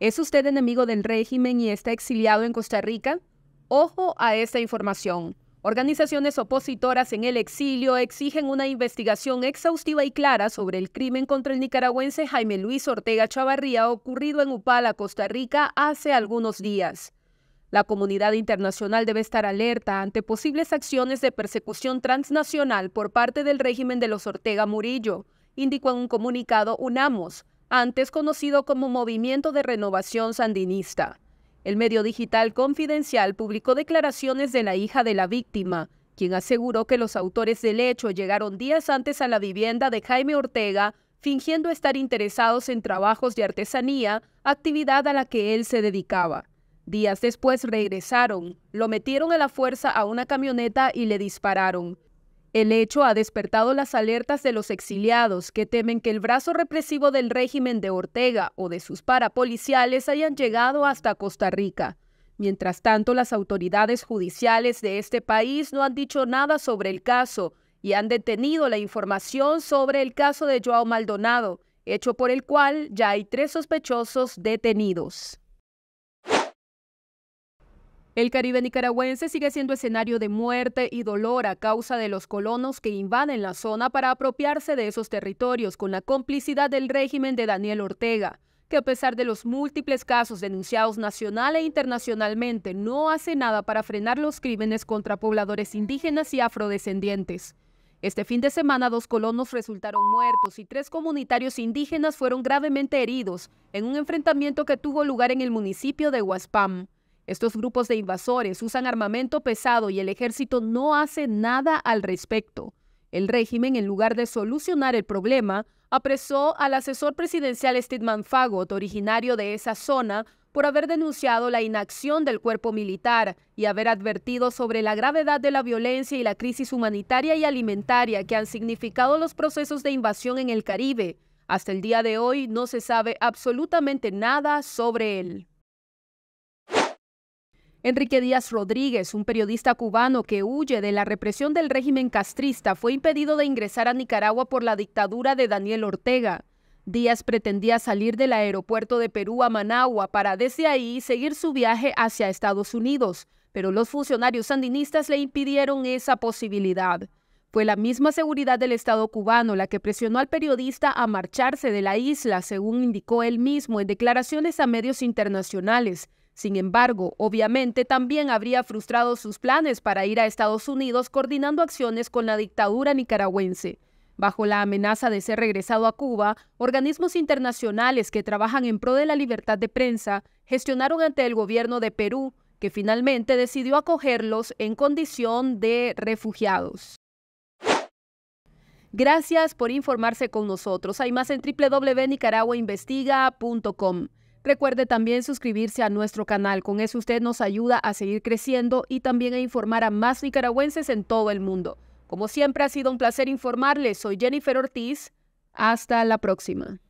¿Es usted enemigo del régimen y está exiliado en Costa Rica? Ojo a esta información. Organizaciones opositoras en el exilio exigen una investigación exhaustiva y clara sobre el crimen contra el nicaragüense Jaime Luis Ortega Chavarría ocurrido en Upala, Costa Rica, hace algunos días. La comunidad internacional debe estar alerta ante posibles acciones de persecución transnacional por parte del régimen de los Ortega Murillo, indicó en un comunicado UNAMOS, antes conocido como Movimiento de Renovación Sandinista. El medio digital Confidencial publicó declaraciones de la hija de la víctima, quien aseguró que los autores del hecho llegaron días antes a la vivienda de Jaime Ortega fingiendo estar interesados en trabajos de artesanía, actividad a la que él se dedicaba. Días después regresaron, lo metieron a la fuerza a una camioneta y le dispararon. El hecho ha despertado las alertas de los exiliados, que temen que el brazo represivo del régimen de Ortega o de sus parapoliciales hayan llegado hasta Costa Rica. Mientras tanto, las autoridades judiciales de este país no han dicho nada sobre el caso y han detenido la información sobre el caso de Joao Maldonado, hecho por el cual ya hay tres sospechosos detenidos. El Caribe nicaragüense sigue siendo escenario de muerte y dolor a causa de los colonos que invaden la zona para apropiarse de esos territorios con la complicidad del régimen de Daniel Ortega, que a pesar de los múltiples casos denunciados nacional e internacionalmente no hace nada para frenar los crímenes contra pobladores indígenas y afrodescendientes. Este fin de semana dos colonos resultaron muertos y tres comunitarios indígenas fueron gravemente heridos en un enfrentamiento que tuvo lugar en el municipio de Huaspam. Estos grupos de invasores usan armamento pesado y el ejército no hace nada al respecto. El régimen, en lugar de solucionar el problema, apresó al asesor presidencial Stedman Fagot, originario de esa zona, por haber denunciado la inacción del cuerpo militar y haber advertido sobre la gravedad de la violencia y la crisis humanitaria y alimentaria que han significado los procesos de invasión en el Caribe. Hasta el día de hoy no se sabe absolutamente nada sobre él. Enrique Díaz Rodríguez, un periodista cubano que huye de la represión del régimen castrista, fue impedido de ingresar a Nicaragua por la dictadura de Daniel Ortega. Díaz pretendía salir del aeropuerto de Perú a Managua para desde ahí seguir su viaje hacia Estados Unidos, pero los funcionarios sandinistas le impidieron esa posibilidad. Fue la misma seguridad del Estado cubano la que presionó al periodista a marcharse de la isla, según indicó él mismo en declaraciones a medios internacionales, sin embargo, obviamente también habría frustrado sus planes para ir a Estados Unidos coordinando acciones con la dictadura nicaragüense. Bajo la amenaza de ser regresado a Cuba, organismos internacionales que trabajan en pro de la libertad de prensa gestionaron ante el gobierno de Perú, que finalmente decidió acogerlos en condición de refugiados. Gracias por informarse con nosotros. Hay más en www.nicaraguainvestiga.com. Recuerde también suscribirse a nuestro canal, con eso usted nos ayuda a seguir creciendo y también a informar a más nicaragüenses en todo el mundo. Como siempre ha sido un placer informarles, soy Jennifer Ortiz, hasta la próxima.